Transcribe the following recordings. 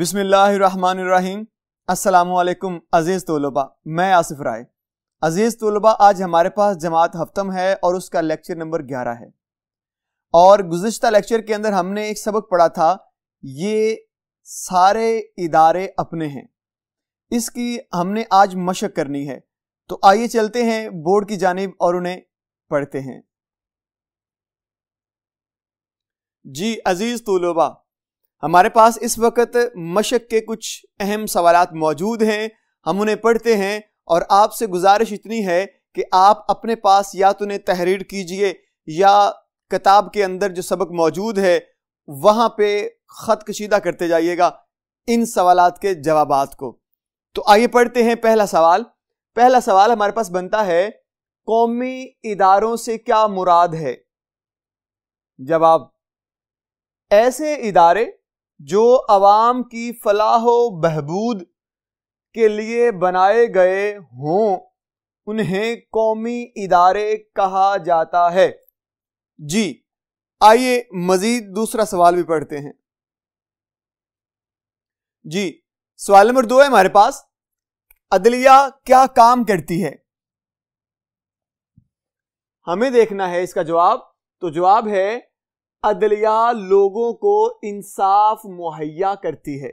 बिसमीम् अल्लाम अज़ीज़ तोलबा मैं आसिफ राय अज़ीज़ तलबा आज हमारे पास जमात हफ्तम है और उसका लेक्चर नंबर ग्यारह है और गुज्त लेक्चर के अंदर हमने एक सबक पढ़ा था ये सारे इदारे अपने हैं इसकी हमने आज मशक करनी है तो आइए चलते हैं बोर्ड की जानब और उन्हें पढ़ते हैं जी अज़ीज़ तलबा हमारे पास इस वक्त मशक के कुछ अहम सवाल मौजूद हैं हम उन्हें पढ़ते हैं और आपसे गुजारिश इतनी है कि आप अपने पास या तो उन्हें तहरीर कीजिए या किताब के अंदर जो सबक मौजूद है वहाँ पे ख़त कशीदा करते जाइएगा इन सवाल के जवाब को तो आइए पढ़ते हैं पहला सवाल पहला सवाल हमारे पास बनता है कौमी इदारों से क्या मुराद है जवाब ऐसे इदारे जो आवाम की फलाह बहबूद के लिए बनाए गए हों उन्हें कौमी इदारे कहा जाता है जी आइए मज़ीद दूसरा सवाल भी पढ़ते हैं जी सवाल नंबर दो है हमारे पास अदलिया क्या काम करती है हमें देखना है इसका जवाब तो जवाब है अदलिया लोगों को इंसाफ मुहैया करती है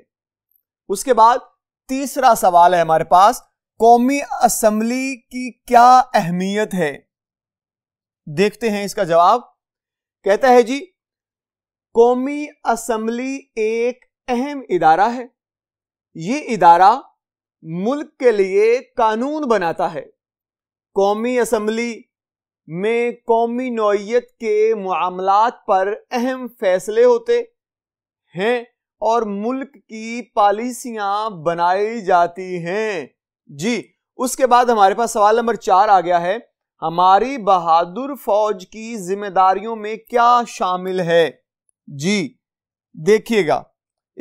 उसके बाद तीसरा सवाल है हमारे पास कौमी असम्बली की क्या अहमियत है देखते हैं इसका जवाब कहता है जी कौमी असम्बली एक अहम इदारा है ये इदारा मुल्क के लिए कानून बनाता है कौमी असम्बली में कौमी नोयत के मामलात पर अहम फैसले होते हैं और मुल्क की पॉलिसियां बनाई जाती हैं जी उसके बाद हमारे पास सवाल नंबर चार आ गया है हमारी बहादुर फौज की जिम्मेदारियों में क्या शामिल है जी देखिएगा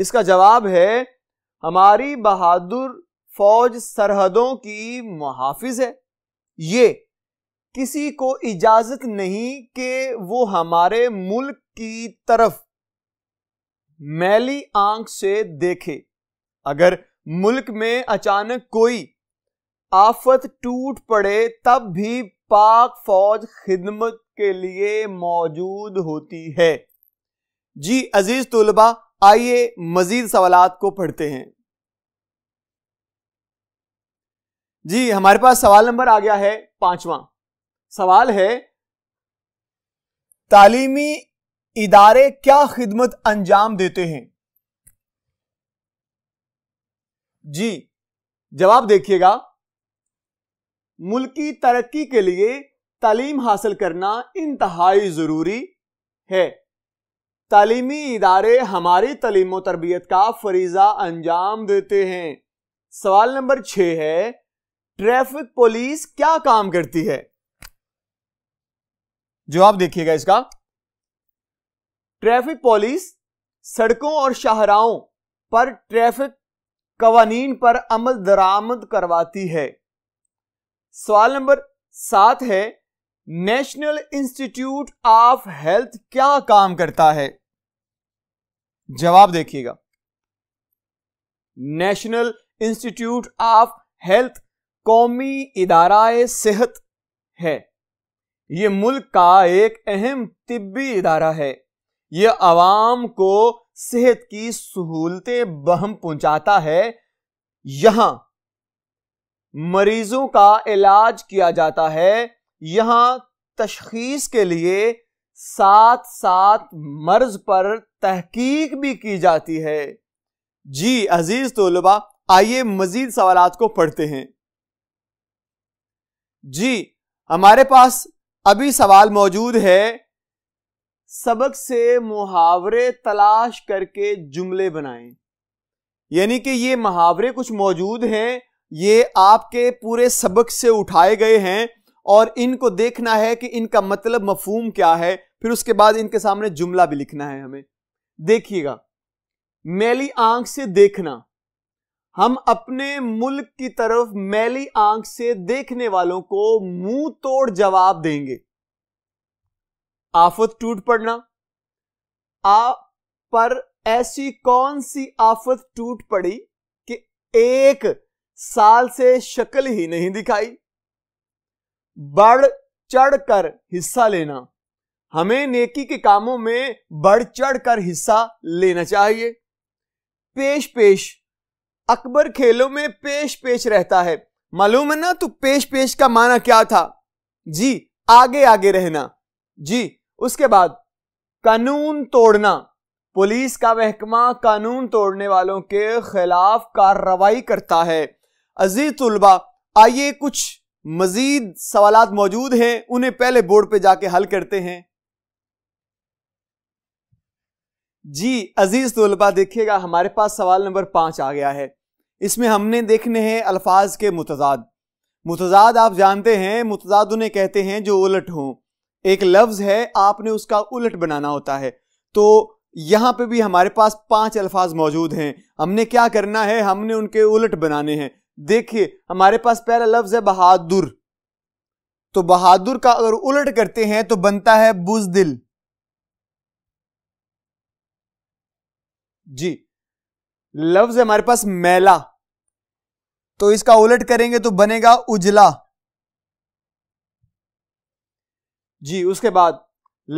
इसका जवाब है हमारी बहादुर फौज सरहदों की मुहाफिज है ये किसी को इजाजत नहीं कि वो हमारे मुल्क की तरफ मैली आंख से देखे अगर मुल्क में अचानक कोई आफत टूट पड़े तब भी पाक फौज खिदमत के लिए मौजूद होती है जी अजीज तुलबा आइए मजीद सवाल को पढ़ते हैं जी हमारे पास सवाल नंबर आ गया है पांचवा सवाल है तालीमी इदारे क्या खिदमत अंजाम देते हैं जी जवाब देखिएगा मुल्क की तरक्की के लिए तालीम हासिल करना इंतहाई ज़रूरी है तालीमी इदारे हमारी तलीम तरबियत का फरीज़ा अंजाम देते हैं सवाल नंबर छह है ट्रैफिक पुलिस क्या काम करती है जवाब देखिएगा इसका ट्रैफिक पॉलिस सड़कों और शाहराओं पर ट्रैफिक कवानीन पर अमल दरामद करवाती है सवाल नंबर सात है नेशनल इंस्टीट्यूट ऑफ हेल्थ क्या काम करता है जवाब देखिएगा नेशनल इंस्टीट्यूट ऑफ हेल्थ कौमी इदारा सेहत है ये मुल्क का एक अहम तिब्बी इदारा है ये आवाम को सेहत की सहूलतें बहम पहुंचाता है यहां मरीजों का इलाज किया जाता है यहां तशखीस के लिए साथ साथ मर्ज पर तहकीक भी की जाती है जी अजीज तलबा आइए मजीद सवाल को पढ़ते हैं जी हमारे पास अभी सवाल मौजूद है सबक से मुहावरे तलाश करके जुमले बनाएं यानी कि ये मुहावरे कुछ मौजूद हैं ये आपके पूरे सबक से उठाए गए हैं और इनको देखना है कि इनका मतलब मफहूम क्या है फिर उसके बाद इनके सामने जुमला भी लिखना है हमें देखिएगा मैली आंख से देखना हम अपने मुल्क की तरफ मैली आंख से देखने वालों को मुंह तोड़ जवाब देंगे आफत टूट पड़ना आ पर ऐसी कौन सी आफत टूट पड़ी कि एक साल से शक्ल ही नहीं दिखाई बढ़ चढ़ कर हिस्सा लेना हमें नेकी के कामों में बढ़ चढ़ कर हिस्सा लेना चाहिए पेश पेश अकबर खेलों में पेश पेश रहता है मालूम है ना तो पेश पेश का माना क्या था जी आगे आगे रहना जी उसके बाद कानून तोड़ना पुलिस का महकमा कानून तोड़ने वालों के खिलाफ कार्रवाई करता है अजीज तुलबा आइए कुछ मजीद सवाल मौजूद हैं उन्हें पहले बोर्ड पे जाके हल करते हैं जी अजीज तुलबा देखिएगा हमारे पास सवाल नंबर पांच आ गया है इसमें हमने देखने हैं अल्फाज के मुतजाद मुतजाद आप जानते हैं मुतजाद उन्हें कहते हैं जो उलट हों एक लफ्ज़ है आपने उसका उलट बनाना होता है तो यहाँ पे भी हमारे पास पांच अल्फाज मौजूद हैं हमने क्या करना है हमने उनके उलट बनाने हैं देखिए हमारे पास पहला लफ्ज़ है बहादुर तो बहादुर का अगर उलट करते हैं तो बनता है बुजदिल जी लफ्ज हमारे पास मेला तो इसका उलट करेंगे तो बनेगा उजला जी उसके बाद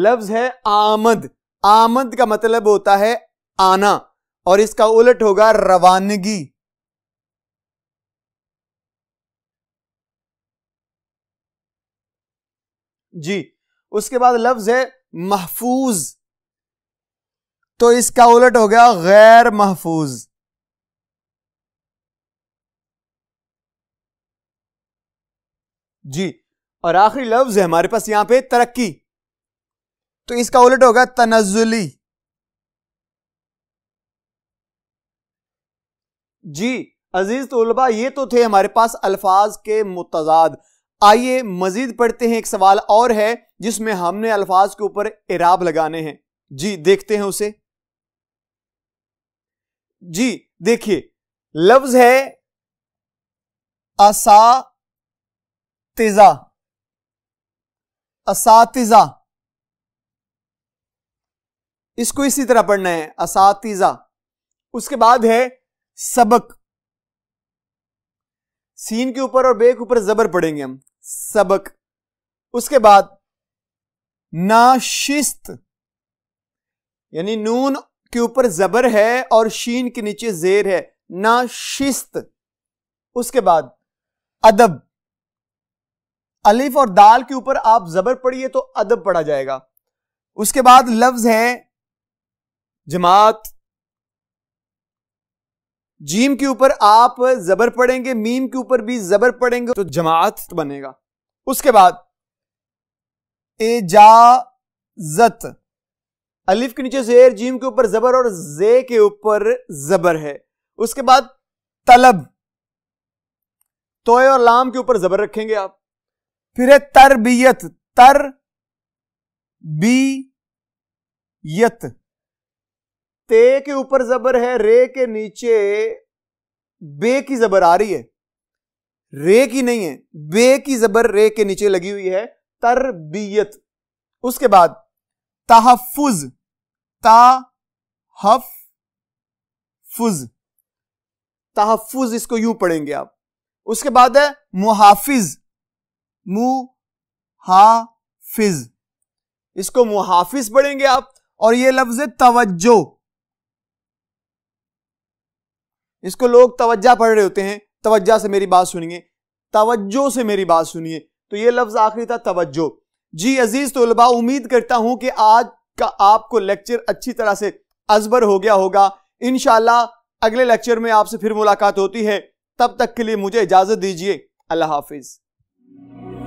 लफ्ज है आमद आमद का मतलब होता है आना और इसका उलट होगा रवानगी जी उसके बाद लफ्ज है महफूज तो इसका उलट हो गया गैर महफूज जी और आखिरी लफ्ज है हमारे पास यहां पे तरक्की तो इसका उलट होगा तनजुली जी अजीज तलबा ये तो थे हमारे पास अल्फाज के मुतजाद आइए मजीद पढ़ते हैं एक सवाल और है जिसमें हमने अल्फाज के ऊपर इराब लगाने हैं जी देखते हैं उसे जी देखिए लफ्ज है असा असातिजा इसको इसी तरह पढ़ना है असातिजा उसके बाद है सबक सीन के ऊपर और बे के ऊपर जबर पढ़ेंगे हम सबक उसके बाद नाशिस्त यानी नून के ऊपर जबर है और शीन के नीचे जेर है नाशिस्त उसके बाद अदब अलिफ और दाल के ऊपर आप जबर पढ़िए तो अदब पढ़ा जाएगा उसके बाद लफ्ज है जमात जीम के ऊपर आप जबर पढ़ेंगे मीम के ऊपर भी जबर पढ़ेंगे तो जमात बनेगा उसके बाद एजाजत अलिफ के नीचे जेर जीम के ऊपर जबर और जे के ऊपर जबर है उसके बाद तलब तोय और लाम के ऊपर जबर रखेंगे आप फिर है तरबियत तर बी यत ते के ऊपर जबर है रे के नीचे बे की जबर आ रही है रे की नहीं है बे की जबर रे के नीचे लगी हुई है तरबियत उसके बाद तहफुज ता हफ फुज तहफुज इसको यूं पढ़ेंगे आप उसके बाद है मुहाफिज मुहाफिज इसको मुहाफिज पढ़ेंगे आप और ये लफ्ज है तवज्जो इसको लोग तवज्जा पढ़ रहे होते हैं तवज्जा से मेरी बात सुनिए तवज्जो से मेरी बात सुनिए तो ये लफ्ज आखिरी था तवज्जो जी अजीज तलबा तो उम्मीद करता हूं कि आज का आपको लेक्चर अच्छी तरह से अजबर हो गया होगा इन अगले लेक्चर में आपसे फिर मुलाकात होती है तब तक के लिए मुझे इजाजत दीजिए अल्लाह हाफिज़ Yeah.